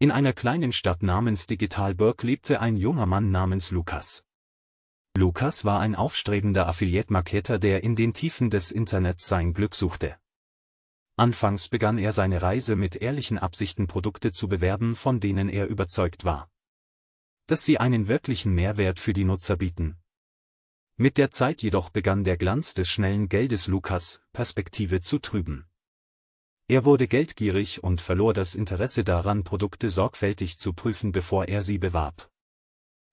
In einer kleinen Stadt namens Digitalburg lebte ein junger Mann namens Lukas. Lukas war ein aufstrebender Affiliate-Marketer, der in den Tiefen des Internets sein Glück suchte. Anfangs begann er seine Reise mit ehrlichen Absichten Produkte zu bewerben, von denen er überzeugt war, dass sie einen wirklichen Mehrwert für die Nutzer bieten. Mit der Zeit jedoch begann der Glanz des schnellen Geldes Lukas Perspektive zu trüben. Er wurde geldgierig und verlor das Interesse daran, Produkte sorgfältig zu prüfen, bevor er sie bewarb.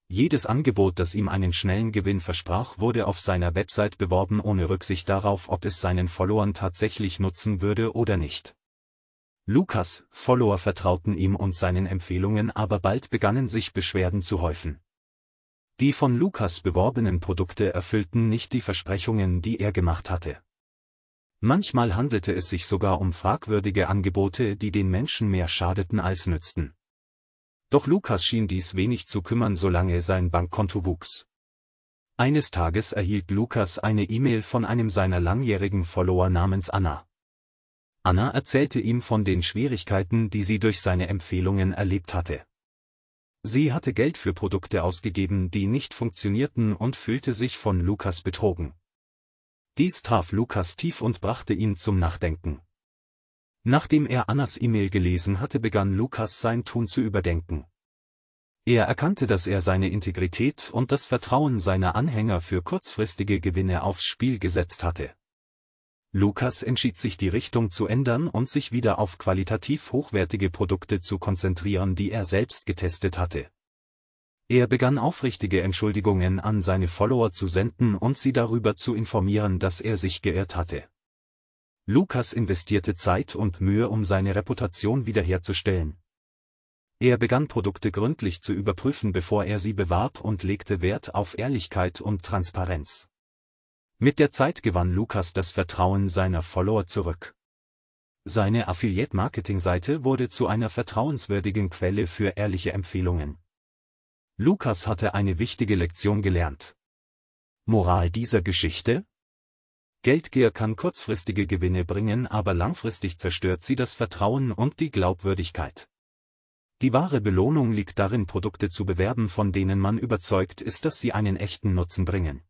Jedes Angebot, das ihm einen schnellen Gewinn versprach, wurde auf seiner Website beworben ohne Rücksicht darauf, ob es seinen Followern tatsächlich nutzen würde oder nicht. Lukas, Follower vertrauten ihm und seinen Empfehlungen, aber bald begannen sich Beschwerden zu häufen. Die von Lukas beworbenen Produkte erfüllten nicht die Versprechungen, die er gemacht hatte. Manchmal handelte es sich sogar um fragwürdige Angebote, die den Menschen mehr schadeten als nützten. Doch Lukas schien dies wenig zu kümmern, solange sein Bankkonto wuchs. Eines Tages erhielt Lukas eine E-Mail von einem seiner langjährigen Follower namens Anna. Anna erzählte ihm von den Schwierigkeiten, die sie durch seine Empfehlungen erlebt hatte. Sie hatte Geld für Produkte ausgegeben, die nicht funktionierten und fühlte sich von Lukas betrogen. Dies traf Lukas tief und brachte ihn zum Nachdenken. Nachdem er Annas E-Mail gelesen hatte, begann Lukas sein Tun zu überdenken. Er erkannte, dass er seine Integrität und das Vertrauen seiner Anhänger für kurzfristige Gewinne aufs Spiel gesetzt hatte. Lukas entschied sich die Richtung zu ändern und sich wieder auf qualitativ hochwertige Produkte zu konzentrieren, die er selbst getestet hatte. Er begann aufrichtige Entschuldigungen an seine Follower zu senden und sie darüber zu informieren, dass er sich geirrt hatte. Lukas investierte Zeit und Mühe, um seine Reputation wiederherzustellen. Er begann Produkte gründlich zu überprüfen, bevor er sie bewarb und legte Wert auf Ehrlichkeit und Transparenz. Mit der Zeit gewann Lukas das Vertrauen seiner Follower zurück. Seine Affiliate-Marketing-Seite wurde zu einer vertrauenswürdigen Quelle für ehrliche Empfehlungen. Lukas hatte eine wichtige Lektion gelernt. Moral dieser Geschichte? Geldgier kann kurzfristige Gewinne bringen, aber langfristig zerstört sie das Vertrauen und die Glaubwürdigkeit. Die wahre Belohnung liegt darin, Produkte zu bewerben, von denen man überzeugt ist, dass sie einen echten Nutzen bringen.